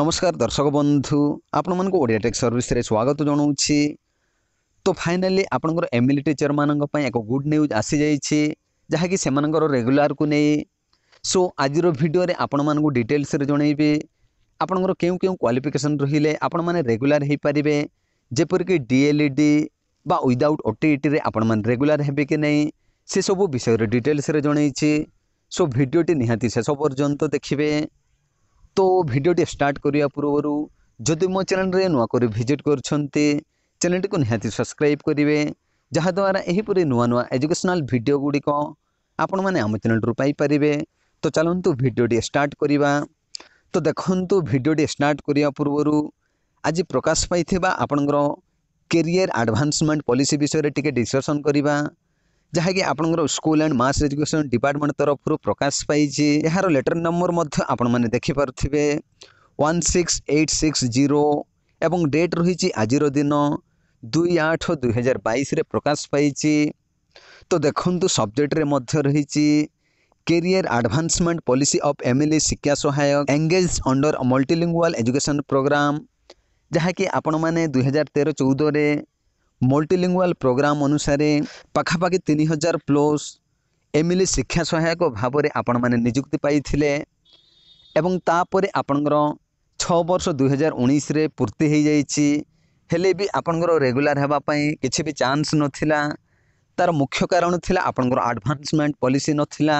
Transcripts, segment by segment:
নমস্কার দর্শক বন্ধু আপনার ওড়িয়া টেক সর্ভিসে স্বাগত জনাওছি তো ফাইনালি আপনার এমএলএ টিচর মানুষ এক গুড নিউজ আসি যাইছে যা কি সে রেগুলার কু নেই সো আজির ভিডিওরে আপন মানুষ ডিটেলসরে জনাইবে আপনার কেউ কেউ কোয়ালিফিকেসন রহলে আপন মানে রেগুলার হয়ে পারে যেপরিকি ডিএলইডি বা উইদাউট ওটিইটিরে আপন মানে রেগুলার হবে কি নাই সেসবু বিষয়ের ডিটেলসরে জনাইছি সো ভিডিওটি নিহতি শেষ পর্যন্ত দেখবে তো ভিডিওটি স্টার্ট করা পূর্বর যদি মো চ্যানেলে নূক ভিজিট করছেন চ্যানেলটি নিহতি সবসক্রাইব করবে যাহাদ্বারা এইপরি নূয়া নূয়া এজুকেশনাল ভিডিও গুড়ি আপন মানে আম চ্যানেলর পাইপারে তো চলতু ভিডিওটি স্টার্ট করা তো দেখন্তু ভিডিওটি স্টার্ট করা পূর্বর আজ প্রকাশ পাই আপনার কেরিয়ার আডভান্সমেন্ট পলিসি বিষয়ে টিকি ডিসকসন করা ଯାହାକି ଆପଣଙ୍କର school and mass education department ତରଫରୁ ପ୍ରକାଶ ପାଇଛି ଏହାର ଲେଟର ନମ୍ବର ମଧ୍ୟ ଆପଣମାନେ ଦେଖିପାରୁଥିବେ one six eight six zero ଏବଂ ଡେଟ୍ ରହିଛି ଆଜିର ଦିନ ଦୁଇ ଆଠ ଦୁଇହଜାର ବାଇଶରେ ପ୍ରକାଶ ପାଇଛି ତ ଦେଖନ୍ତୁ ସବଜେକ୍ଟରେ ମଧ୍ୟ ରହିଛି career advancement policy of MLA ଶିକ୍ଷା ସହାୟକ engage under multilingual education program যাহাকি আপনার দুই হাজার তের চৌদরে ମଲ୍ଟିଲିଙ୍ଗୁଆଲ୍ ପ୍ରୋଗ୍ରାମ୍ ଅନୁସାରେ ପାଖାପାଖି ତିନି ହଜାର ପ୍ଲସ୍ ଏମ୍ଏଲ୍ଏ ଶିକ୍ଷା ସହାୟକ ଭାବରେ ଆପଣମାନେ ନିଯୁକ୍ତି ପାଇଥିଲେ ଏବଂ ତାପରେ ଆପଣଙ୍କର ଛଅ ବର୍ଷ ଦୁଇହଜାର ଉଣେଇଶରେ ପୂର୍ତ୍ତି ହୋଇଯାଇଛି ହେଲେ ବି ଆପଣଙ୍କର ରେଗୁଲାର ହେବା ପାଇଁ କିଛି ବି ଚାନ୍ସ ନଥିଲା ତା'ର ମୁଖ୍ୟ କାରଣ ଥିଲା ଆପଣଙ୍କର ଆଡ଼ଭାନ୍ସମେଣ୍ଟ ପଲିସି ନଥିଲା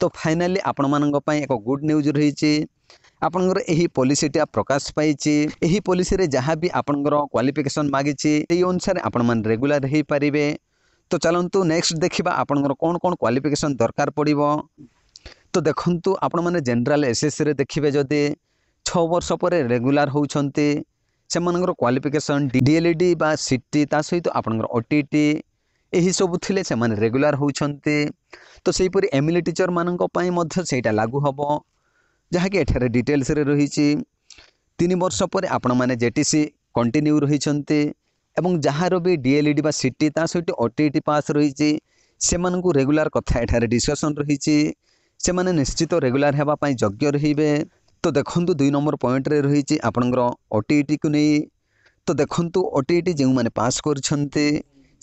ତ ଫାଇନାଲି ଆପଣମାନଙ୍କ ପାଇଁ ଏକ ଗୁଡ଼୍ ନ୍ୟୁଜ୍ ରହିଛି ଆପଣଙ୍କର ଏହି ପଲିସିଟା ପ୍ରକାଶ ପାଇଛି ଏହି ପଲିସିରେ ଯାହା ବି ଆପଣଙ୍କର କ୍ୱାଲିଫିକେସନ୍ ମାଗିଛି ସେହି ଅନୁସାରେ ଆପଣମାନେ ରେଗୁଲାର ହୋଇପାରିବେ ତ ଚାଲନ୍ତୁ ନେକ୍ସଟ ଦେଖିବା ଆପଣଙ୍କର କ'ଣ କ'ଣ କ୍ୱାଲିଫିକେସନ୍ ଦରକାର ପଡ଼ିବ ତ ଦେଖନ୍ତୁ ଆପଣମାନେ ଜେନେରାଲ ଏସ୍ଏସ୍ସିରେ ଦେଖିବେ ଯଦି ଛଅ ବର୍ଷ ପରେ ରେଗୁଲାର ହେଉଛନ୍ତି ସେମାନଙ୍କର କ୍ୱାଲିଫିକେସନ୍ ଡିଏଲ୍ଇଡ଼ି ବା ସି ଟି ତା ସହିତ ଆପଣଙ୍କର ଓ ଟି ଟି ଏହିସବୁ ଥିଲେ ସେମାନେ ରେଗୁଲାର ହେଉଛନ୍ତି ତ ସେହିପରି ଏମ୍ ଏଲ୍ ଟିଚରମାନଙ୍କ ପାଇଁ ମଧ୍ୟ ସେଇଟା ଲାଗୁ ହେବ ଯାହାକି ଏଠାରେ ଡିଟେଲ୍ସରେ ରହିଛି ତିନି ବର୍ଷ ପରେ ଆପଣମାନେ ଜେ ଟି ସି କଣ୍ଟିନ୍ୟୁ ରହିଛନ୍ତି ଏବଂ ଯାହାର ବି ଡିଏଲ୍ଇଡ଼ି ବା ସି ଟି ତା ସହିତ ଓ ଟି ଟି ପାସ୍ ରହିଛି ସେମାନଙ୍କୁ ରେଗୁଲାର କଥା ଏଠାରେ ଡିସ୍କସନ୍ ରହିଛି ସେମାନେ ନିଶ୍ଚିତ ରେଗୁଲାର ହେବା ପାଇଁ ଯୋଗ୍ୟ ରହିବେ ତ ଦେଖନ୍ତୁ ଦୁଇ ନମ୍ବର ପଏଣ୍ଟରେ ରହିଛି ଆପଣଙ୍କର ଓ ଟି ଓଟିଇଟିକୁ ନେଇ ତ ଦେଖନ୍ତୁ ଓ ଟି ଓଟିଇଟି ଯେଉଁମାନେ ପାସ୍ କରିଛନ୍ତି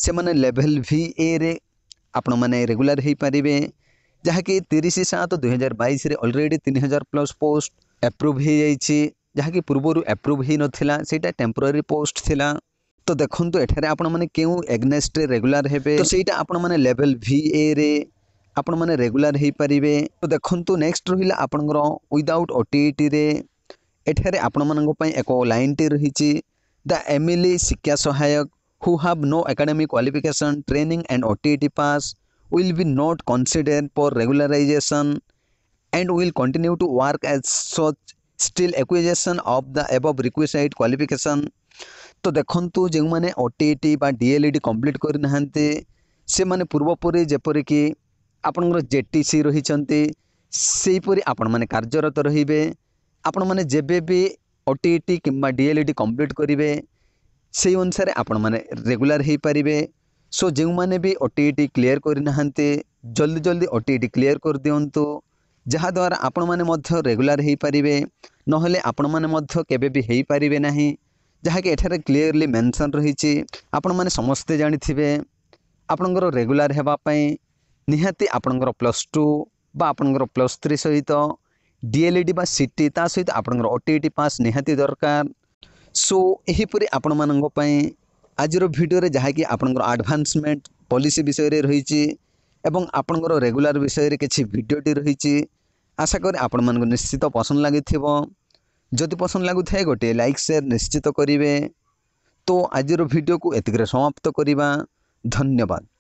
ସେମାନେ ଲେଭେଲ୍ ଭି ଏରେ ଆପଣମାନେ ରେଗୁଲାର ହୋଇପାରିବେ ଯାହାକି ତିରିଶ ସାତ ଦୁଇହଜାର ବାଇଶରେ ଅଲରେଡ଼ି ତିନି ହଜାର ପ୍ଲସ୍ ପୋଷ୍ଟ ଆପ୍ରୁଭ୍ ହୋଇଯାଇଛି ଯାହାକି ପୂର୍ବରୁ ଆପ୍ରୁଭ୍ ହୋଇନଥିଲା ସେଇଟା ଟେମ୍ପୋରାରୀ ପୋଷ୍ଟ ଥିଲା ତ ଦେଖନ୍ତୁ ଏଠାରେ ଆପଣମାନେ କେଉଁ ଏଗ୍ନେଷ୍ଟରେ ରେଗୁଲାର ହେବେ ତ ସେଇଟା ଆପଣମାନେ ଲେଭେଲ୍ ଭି ଏରେ ଆପଣମାନେ ରେଗୁଲାର ହୋଇପାରିବେ ତ ଦେଖନ୍ତୁ ନେକ୍ସଟ ରହିଲା ଆପଣଙ୍କର ୱିଦାଉଟ୍ ଓ ଟି ଇଟିରେ ଏଠାରେ ଆପଣମାନଙ୍କ ପାଇଁ ଏକ ଲାଇନ୍ଟି ରହିଛି ଦ ଏମିଲି ଶିକ୍ଷା ସହାୟକ who have no academic qualification training and ଓ T E T pass will be not considered for regularization and will continue to work as such still acquisition of the above requisite qualification तो ଦେଖନ୍ତୁ ଯେଉଁମାନେ ଓ ଟି E T ବା D L E D complete କରିନାହାନ୍ତି ସେମାନେ ପୂର୍ବପରି ଯେପରିକି ଆପଣଙ୍କର ଜେ ଟି ସି ରହିଛନ୍ତି ସେହିପରି ଆପଣମାନେ କାର୍ଯ୍ୟରତ ରହିବେ ଆପଣମାନେ ଯେବେ ବି ଓ ଟି ଇ ଟି କିମ୍ବା D L E D complete କରିବେ ସେହି ଅନୁସାରେ ଆପଣମାନେ ରେଗୁଲାର ହୋଇପାରିବେ ସୋ ଯେଉଁମାନେ ବି ଓ ଟି ଇ ଟି କ୍ଲିଅର୍ କରିନାହାନ୍ତି ଜଲ୍ଦି ଜଲ୍ଦି ଓ ଟି ଇ ଟି କ୍ଲିଅର୍ କରିଦିଅନ୍ତୁ ଯାହାଦ୍ୱାରା ଆପଣମାନେ ମଧ୍ୟ ରେଗୁଲାର୍ ହୋଇପାରିବେ ନହେଲେ ଆପଣମାନେ ମଧ୍ୟ କେବେ ବି ହୋଇପାରିବେ ନାହିଁ ଯାହାକି ଏଠାରେ କ୍ଲିଅର୍ଲି ମେନ୍ସନ୍ ରହିଛି ଆପଣମାନେ ସମସ୍ତେ ଜାଣିଥିବେ ଆପଣଙ୍କର ରେଗୁଲାର୍ ହେବା ପାଇଁ ନିହାତି ଆପଣଙ୍କର ପ୍ଲସ୍ ଟୁ ବା ଆପଣଙ୍କର ପ୍ଲସ୍ ଥ୍ରୀ ସହିତ ଡି ଏଲ୍ ଇ ଡି ବା ସି ଟି ତା ସହିତ ଆପଣଙ୍କର ଓ ଟି ଇ ଟି ପାସ୍ ନିହାତି ଦରକାର ସୋ ଏହିପରି ଆପଣମାନଙ୍କ ପାଇଁ ଆଜିର ଭିଡ଼ିଓରେ ଯାହାକି ଆପଣଙ୍କର ଆଡ଼ଭାନ୍ସମେଣ୍ଟ ପଲିସି ବିଷୟରେ ରହିଛି ଏବଂ ଆପଣଙ୍କର ରେଗୁଲାର ବିଷୟରେ କିଛି ଭିଡ଼ିଓଟି ରହିଛି ଆଶା କରେ ଆପଣମାନଙ୍କୁ ନିଶ୍ଚିତ ପସନ୍ଦ ଲାଗିଥିବ ଯଦି ପସନ୍ଦ ଲାଗୁଥାଏ ଗୋଟିଏ ଲାଇକ୍ ସେୟାର ନିଶ୍ଚିତ କରିବେ ତ ଆଜିର ଭିଡ଼ିଓକୁ ଏତିକିରେ ସମାପ୍ତ କରିବା ଧନ୍ୟବାଦ